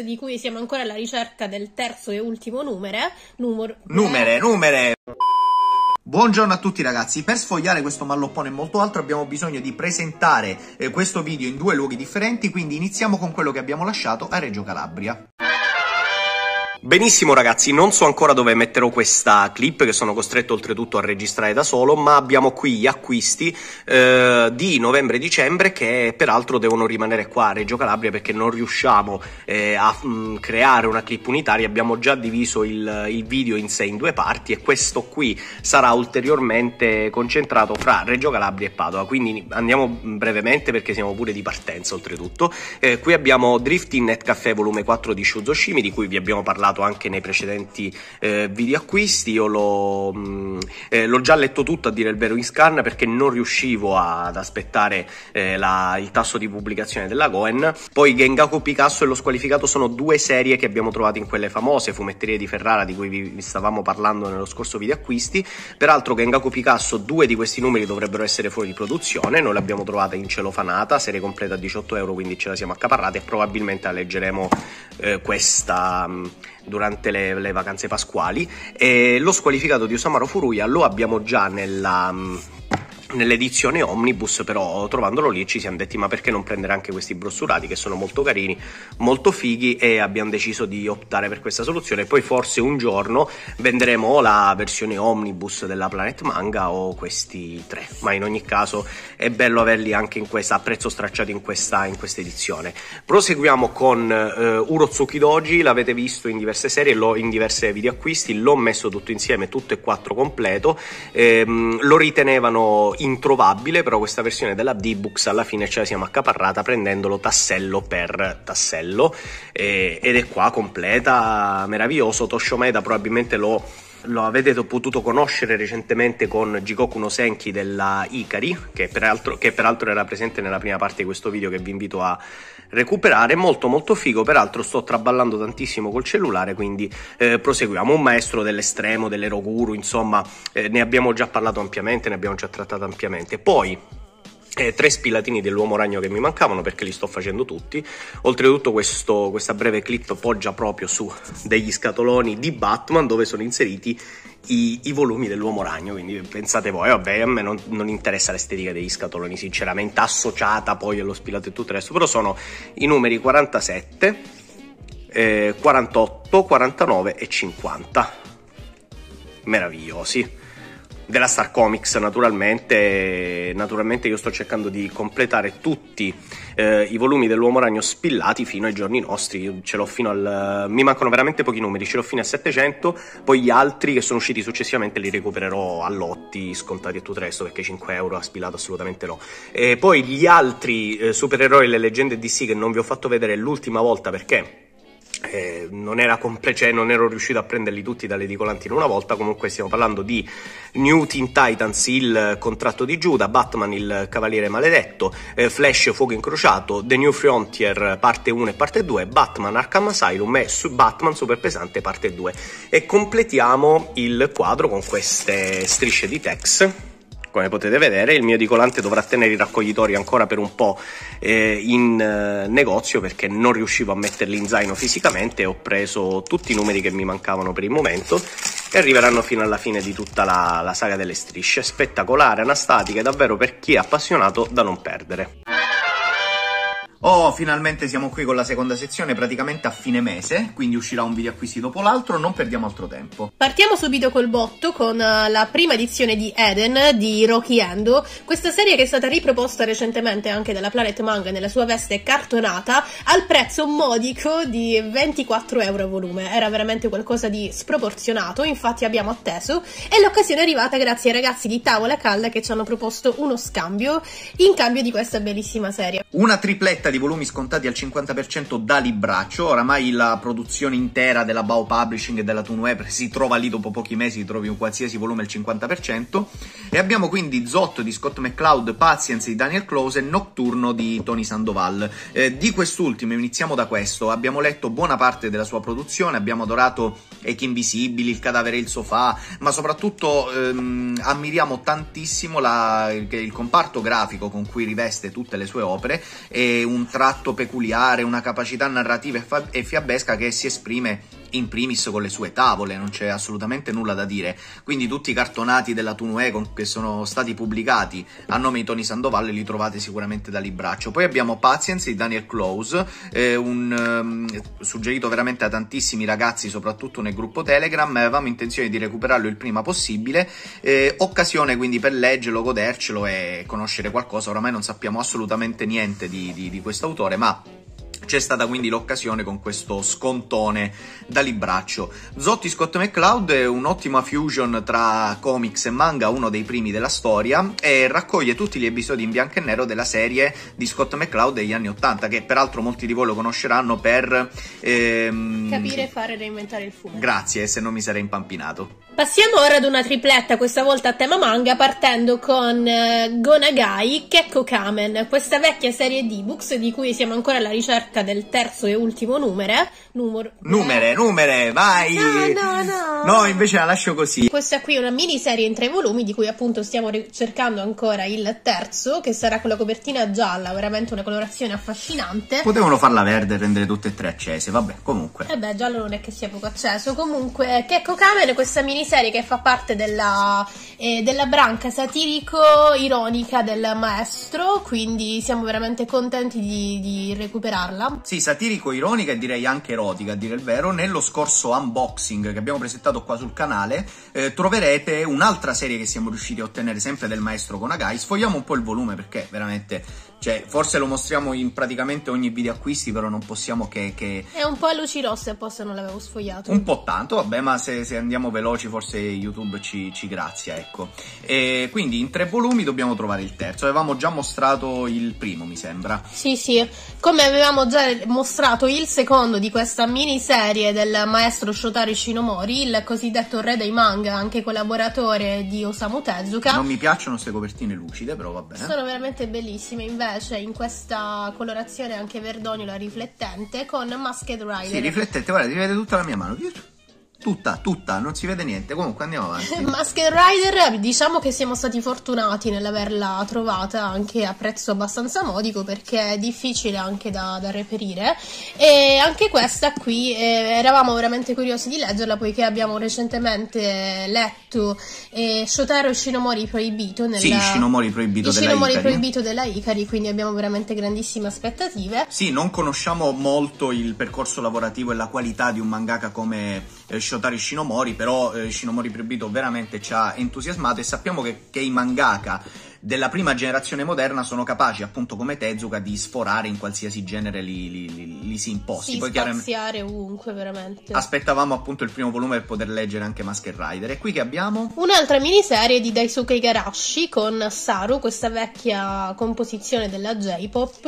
di cui siamo ancora alla ricerca del terzo e ultimo numere. Numero... Numere, numere! Buongiorno a tutti ragazzi, per sfogliare questo malloppone e molto altro abbiamo bisogno di presentare eh, questo video in due luoghi differenti, quindi iniziamo con quello che abbiamo lasciato a Reggio Calabria. Benissimo ragazzi, non so ancora dove metterò questa clip che sono costretto oltretutto a registrare da solo, ma abbiamo qui gli acquisti eh, di novembre e dicembre che peraltro devono rimanere qua a Reggio Calabria perché non riusciamo eh, a mh, mm, creare una clip unitaria, abbiamo già diviso il, il, video in sé in due parti e questo qui sarà ulteriormente concentrato fra Reggio Calabria e Padova, quindi andiamo mm, brevemente perché siamo pure di partenza oltretutto. Eh, qui abbiamo Drift in Net Caffè volume 4 di Shuzoshimi di cui vi abbiamo parlato citato anche nei precedenti eh, video acquisti. Io l'ho, mh, mm, eh, l'ho, già letto tutto a dire il vero in scan perché non riuscivo a, ad aspettare eh, la, il tasso di pubblicazione della Goen. Poi Gengaku Picasso e lo squalificato sono due serie che abbiamo trovato in quelle famose fumetterie di Ferrara di cui vi, vi stavamo parlando nello scorso video acquisti. Peraltro Gengaku Picasso, due di questi numeri dovrebbero essere fuori di produzione, noi l'abbiamo trovata in celofanata, serie completa a 18 euro, quindi ce la siamo accaparrate e probabilmente la leggeremo eh, questa, mm, durante le, le vacanze pasquali e lo squalificato di Osamaro Furuya lo abbiamo già nella mm, nell'edizione omnibus però trovandolo lì ci siamo detti ma perché non prendere anche questi brossurati che sono molto carini molto fighi e abbiamo deciso di optare per questa soluzione poi forse un giorno venderemo la versione omnibus della Planet Manga o questi tre ma in ogni caso è bello averli anche in questa a prezzo stracciato in questa, in questa edizione proseguiamo con eh, Urotsuki Doji l'avete visto in diverse serie lo, in diverse video acquisti l'ho messo tutto insieme tutto e quattro completo ehm, lo ritenevano introvabile, però questa versione della D-Books alla fine ce la siamo accaparrata prendendolo tassello per tassello e, ed è qua completa, meraviglioso, Toshomeda probabilmente lo lo avete potuto conoscere recentemente con Jigoku no Senki della Ikari, che peraltro, che peraltro, era presente nella prima parte di questo video che vi invito a recuperare, molto molto figo, peraltro sto traballando tantissimo col cellulare, quindi eh, proseguiamo, un maestro dell'estremo, dell'eroguru, insomma eh, ne abbiamo già parlato ampiamente, ne abbiamo già trattato ampiamente. Poi eh, tre spilatini dell'uomo ragno che mi mancavano perché li sto facendo tutti oltretutto questo, questa breve clip poggia proprio su degli scatoloni di Batman dove sono inseriti i, i volumi dell'uomo ragno quindi pensate voi vabbè a me non, non interessa l'estetica degli scatoloni sinceramente associata poi allo spilato e tutto il resto però sono i numeri 47 eh, 48 49 e 50 meravigliosi della Star Comics naturalmente, naturalmente io sto cercando di completare tutti eh, i volumi dell'Uomo Ragno spillati fino ai giorni nostri, io ce l'ho fino al... mi mancano veramente pochi numeri, ce l'ho fino a 700, poi gli altri che sono usciti successivamente li recupererò a lotti, scontati e tutto il resto perché 5 euro a spillato assolutamente no. E poi gli altri eh, supereroi e le leggende DC che non vi ho fatto vedere l'ultima volta perché eh, non, era comple- cioè, non ero riuscito a prenderli tutti dall'edicolante in una volta. Comunque, stiamo parlando di New Teen Titans, il contratto di Giuda, Batman, il cavaliere maledetto, eh, Flash, fuoco incrociato, The New Frontier, parte 1 e parte 2, Batman, Arkham Asylum e su- Batman, super pesante, parte 2. E completiamo il quadro con queste strisce di text come potete vedere il mio edicolante dovrà tenere i raccoglitori ancora per un po' eh, in eh, negozio perché non riuscivo a metterli in zaino fisicamente ho preso tutti i numeri che mi mancavano per il momento e arriveranno fino alla fine di tutta la, la saga delle strisce spettacolare, anastatica e davvero per chi è appassionato da non perdere Oh, finalmente siamo qui con la seconda sezione, praticamente a fine mese, quindi uscirà un video acquisti dopo l'altro, non perdiamo altro tempo. Partiamo subito col botto con eh, la prima edizione di Eden di Rocky Endo, questa serie che è stata riproposta recentemente anche dalla Planet Manga nella sua veste cartonata al prezzo modico di 24 euro a volume, era veramente qualcosa di sproporzionato, infatti abbiamo atteso e l'occasione è arrivata grazie ai ragazzi di Tavola Calda che ci hanno proposto uno scambio in cambio di questa bellissima serie. Una tripletta di volumi scontati al 50% da Libraccio, oramai la produzione intera della Bao Publishing e della Tunweb si trova lì dopo pochi mesi, trovi un qualsiasi volume al 50%, e abbiamo quindi Zotto di Scott McCloud, Pazienza di Daniel Close e Notturno di Tony Sandoval. Eh, di quest'ultimo, iniziamo da questo, abbiamo letto buona parte della sua produzione, abbiamo adorato Echi Invisibili, Il cadavere e il sofà, ma soprattutto ehm, ammiriamo tantissimo la, il, il comparto grafico con cui riveste tutte le sue opere, È un un tratto peculiare, una capacità narrativa e, fa- e fiabesca che si esprime in primis con le sue tavole, non c'è assolutamente nulla da dire. Quindi tutti i cartonati della Tunue che sono stati pubblicati a nome di Tony Sandoval li trovate sicuramente da Libraccio. Poi abbiamo Pazienza di Daniel Close, eh, un, eh, suggerito veramente a tantissimi ragazzi, soprattutto nel gruppo Telegram, avevamo intenzione di recuperarlo il prima possibile, eh, occasione quindi per leggerlo, godercelo e conoscere qualcosa, oramai non sappiamo assolutamente niente di, di, di questo autore, ma c'è stata quindi l'occasione con questo scontone da libraccio. Zotti Scott McCloud è un'ottima fusion tra comics e manga, uno dei primi della storia, e raccoglie tutti gli episodi in bianco e nero della serie di Scott McCloud degli anni 80, che peraltro molti di voi lo conosceranno per... Ehm... Capire, fare, reinventare il fumo. Grazie, se non mi sarei impampinato. Passiamo ora ad una tripletta, questa volta a tema manga, partendo con eh, Gonagai Kekko Kamen, questa vecchia serie di books di cui siamo ancora alla ricerca ricerca del terzo e ultimo numere. Numero... Numere, eh? numere, vai! No, no, no! No, invece la lascio così. Questa qui è una miniserie in tre volumi di cui appunto stiamo ricercando ancora il terzo, che sarà con la copertina gialla, veramente una colorazione affascinante. Potevano farla verde e rendere tutte e tre accese, vabbè, comunque. E eh beh, giallo non è che sia poco acceso. Comunque, eh, Checco Camere, questa miniserie che fa parte della, eh, della branca satirico-ironica del maestro, quindi siamo veramente contenti di, di recuperarla. Sala. Sì, satirico, ironica e direi anche erotica, a dire il vero. Nello scorso unboxing che abbiamo presentato qua sul canale eh, troverete un'altra serie che siamo riusciti a ottenere sempre del maestro Konagai. Sfogliamo un po' il volume perché veramente cioè, forse lo mostriamo in praticamente ogni video acquisti, però non possiamo che, che... È un po' a luci rosse, apposta non l'avevo sfogliato. Un po' tanto, vabbè, ma se, se andiamo veloci forse YouTube ci, ci grazia, ecco. E quindi in tre volumi dobbiamo trovare il terzo. Avevamo già mostrato il primo, mi sembra. Sì, sì. Come avevamo già mostrato il secondo di questa miniserie del maestro Shotaro Shinomori, il cosiddetto re dei manga, anche collaboratore di Osamu Tezuka. Non mi piacciono queste copertine lucide, però va bene. Sono veramente bellissime, in vero invece cioè, in questa colorazione anche verdognola riflettente con Masked Rider. Sì, riflettente, guarda, ti vede tutta la mia mano. Tutta, tutta, non si vede niente. Comunque andiamo avanti. Masked Rider, diciamo che siamo stati fortunati nell'averla trovata anche a prezzo abbastanza modico perché è difficile anche da, da reperire. E anche questa qui eh, eravamo veramente curiosi di leggerla poiché abbiamo recentemente letto detto eh, Shotaro Shinomori proibito nella... Sì, Shinomori proibito della Shinomori Ikari. proibito della Ikari, quindi abbiamo veramente grandissime aspettative. Sì, non conosciamo molto il percorso lavorativo e la qualità di un mangaka come eh, Shotaro Shinomori, però eh, Shinomori proibito veramente ci ha entusiasmato e sappiamo che, che i mangaka della prima generazione moderna sono capaci, appunto come Tezuka, di sforare in qualsiasi genere li, li, li, li si imposti. Sì, Poi spaziare ovunque veramente. Aspettavamo appunto il primo volume per poter leggere anche Masked Rider. E qui che abbiamo? Un'altra miniserie di Daisuke Igarashi con Saru, questa vecchia composizione della J-pop,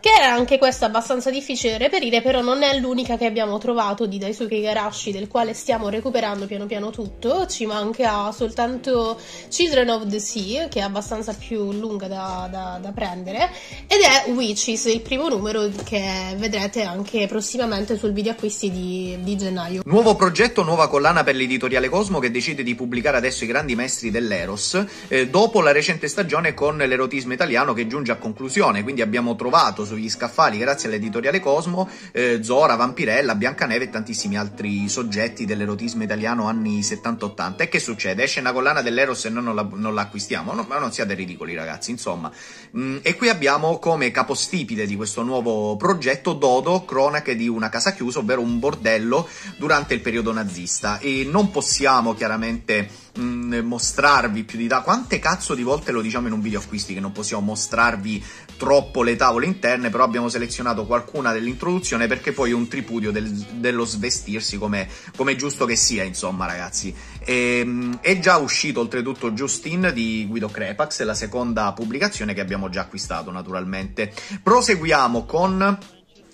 che era anche questa abbastanza difficile da reperire, però non è l'unica che abbiamo trovato di Daisuke Igarashi, del quale stiamo recuperando piano piano tutto. Ci manca soltanto Children of the Sea, che è abbastanza distanza più lunga da, da, da prendere ed è Witches, il primo numero che vedrete anche prossimamente sul video acquisti di, di gennaio. Nuovo progetto, nuova collana per l'editoriale Cosmo che decide di pubblicare adesso i grandi maestri dell'Eros eh, dopo la recente stagione con l'erotismo italiano che giunge a conclusione, quindi abbiamo trovato sugli scaffali grazie all'editoriale Cosmo eh, Zora, Vampirella, Biancaneve e tantissimi altri soggetti dell'erotismo italiano anni 70-80 e che succede? Esce una collana dell'Eros e noi non la, non la acquistiamo? No, ma non siate siete ridicoli ragazzi, insomma. Mm, e qui abbiamo come capostipite di questo nuovo progetto Dodo, cronache di una casa chiusa, ovvero un bordello durante il periodo nazista. E non possiamo chiaramente mh, mostrarvi più di tanto. Quante cazzo di volte lo diciamo in un video acquisti che non possiamo mostrarvi troppo le tavole interne, però abbiamo selezionato qualcuna dell'introduzione perché poi è un tripudio del, dello svestirsi come, come giusto che sia, insomma, ragazzi. E, ehm, è già uscito oltretutto Justin di Guido Crepax, la seconda pubblicazione che abbiamo già acquistato, naturalmente. Proseguiamo con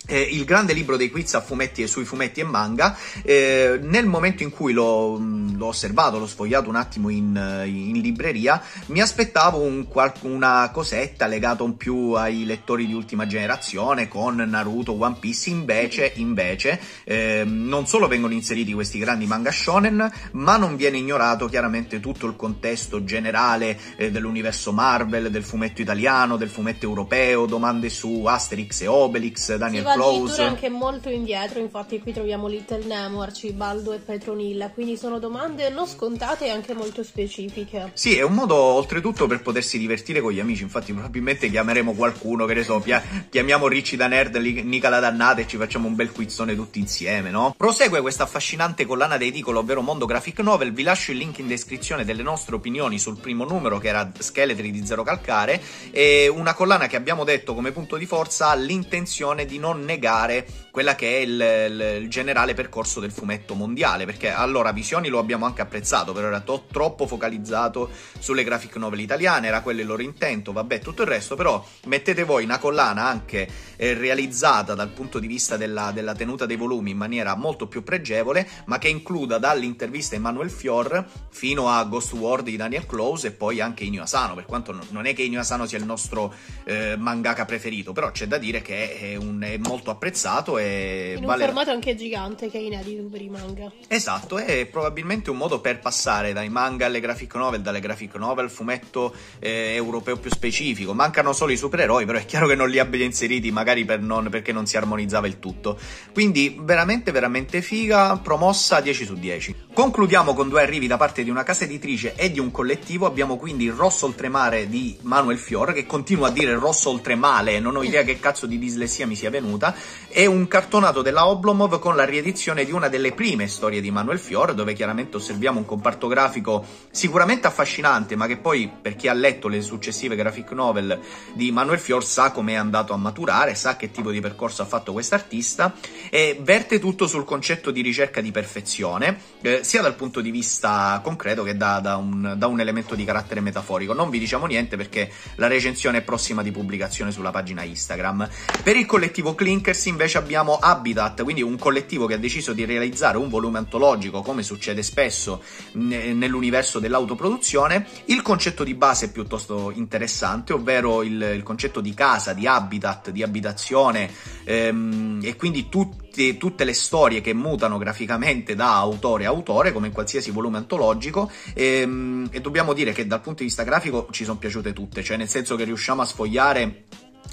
eh, il grande libro dei quiz a fumetti e sui fumetti e manga. Eh, nel momento in cui l'ho, l'ho, osservato, l'ho sfogliato un attimo in, in libreria, mi aspettavo un, una cosetta legata un più ai lettori di ultima generazione con Naruto, One Piece. Invece, invece eh, non solo vengono inseriti questi grandi manga shonen, ma non viene ignorato chiaramente tutto il contesto generale eh, dell'universo Marvel, del fumetto italiano, del fumetto europeo, domande su Asterix e Obelix, Daniel sì, close. anche molto indietro, infatti qui troviamo Little Nemo, Arcibaldo e Petronilla, quindi sono domande non scontate e anche molto specifiche. Sì, è un modo oltretutto per potersi divertire con gli amici, infatti probabilmente chiameremo qualcuno, che ne so, chiamiamo Ricci da Nerd, Nica la Dannata e ci facciamo un bel quizzone tutti insieme, no? Prosegue questa affascinante collana dei edicolo, ovvero Mondo Graphic Novel, vi lascio il link in descrizione delle nostre opinioni sul primo numero che era Scheletri di Zero Calcare, e una collana che abbiamo detto come punto di forza ha l'intenzione di non negare quella che è il, il, il, generale percorso del fumetto mondiale, perché allora Visioni lo abbiamo anche apprezzato, però era to- troppo focalizzato sulle graphic novel italiane, era quello il loro intento, vabbè, tutto il resto, però mettete voi una collana anche eh, realizzata dal punto di vista della, della, tenuta dei volumi in maniera molto più pregevole, ma che includa dall'intervista Emanuel Fior fino a Ghost World di Daniel Close e poi anche Inio Asano, per quanto non è che Inio Asano sia il nostro eh, mangaka preferito, però c'è da dire che è un, è un molto apprezzato e in un vale... formato anche gigante che è inedito per i manga esatto è probabilmente un modo per passare dai manga alle graphic novel dalle graphic novel al fumetto eh, europeo più specifico mancano solo i supereroi però è chiaro che non li abbia inseriti magari per non, perché non si armonizzava il tutto quindi veramente veramente figa promossa 10 su 10 concludiamo con due arrivi da parte di una casa editrice e di un collettivo abbiamo quindi il Rosso Oltremare di Manuel Fior che continua a dire Rosso Oltremale non ho idea che cazzo di dislessia mi sia venuta conosciuta, e un cartonato della Oblomov con la riedizione di una delle prime storie di Manuel Fior, dove chiaramente osserviamo un comparto grafico sicuramente affascinante, ma che poi per chi ha letto le successive graphic novel di Manuel Fior sa come è andato a maturare, sa che tipo di percorso ha fatto quest'artista e verte tutto sul concetto di ricerca di perfezione, eh, sia dal punto di vista concreto che da, da, un, da un elemento di carattere metaforico. Non vi diciamo niente perché la recensione è prossima di pubblicazione sulla pagina Instagram. Per il collettivo Clean Blinkers invece abbiamo Habitat, quindi un collettivo che ha deciso di realizzare un volume antologico, come succede spesso nell'universo dell'autoproduzione. Il concetto di base è piuttosto interessante, ovvero il, il concetto di casa, di habitat, di abitazione ehm, e quindi tutto tutte le storie che mutano graficamente da autore a autore, come in qualsiasi volume antologico, e, ehm, e dobbiamo dire che dal punto di vista grafico ci sono piaciute tutte, cioè nel senso che riusciamo a sfogliare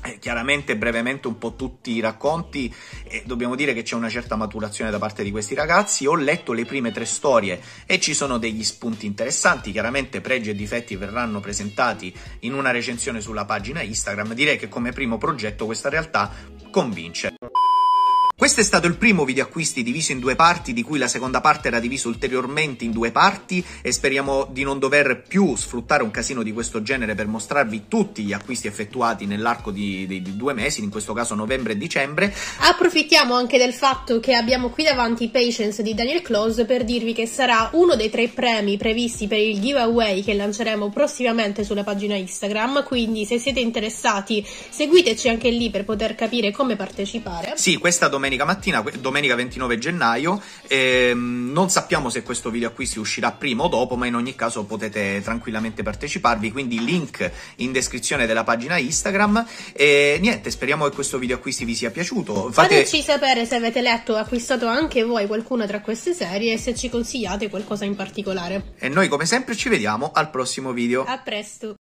eh, chiaramente brevemente un po' tutti i racconti e dobbiamo dire che c'è una certa maturazione da parte di questi ragazzi ho letto le prime tre storie e ci sono degli spunti interessanti chiaramente pregi e difetti verranno presentati in una recensione sulla pagina Instagram direi che come primo progetto questa realtà convince questo è stato il primo video acquisti diviso in due parti, di cui la seconda parte era divisa ulteriormente in due parti e speriamo di non dover più sfruttare un casino di questo genere per mostrarvi tutti gli acquisti effettuati nell'arco di, di, di due mesi, in questo caso novembre e dicembre. Approfittiamo anche del fatto che abbiamo qui davanti Patience di Daniel Close per dirvi che sarà uno dei tre premi previsti per il giveaway che lanceremo prossimamente sulla pagina Instagram, quindi se siete interessati seguiteci anche lì per poter capire come partecipare. Sì, questa domenica domenica mattina, domenica 29 gennaio. Ehm, non sappiamo se questo video qui si uscirà prima o dopo, ma in ogni caso potete tranquillamente parteciparvi. Quindi link in descrizione della pagina Instagram. E niente, speriamo che questo video acquisti vi sia piaciuto. Fate... Fateci sapere se avete letto o acquistato anche voi qualcuna tra queste serie e se ci consigliate qualcosa in particolare. E noi, come sempre, ci vediamo al prossimo video. A presto!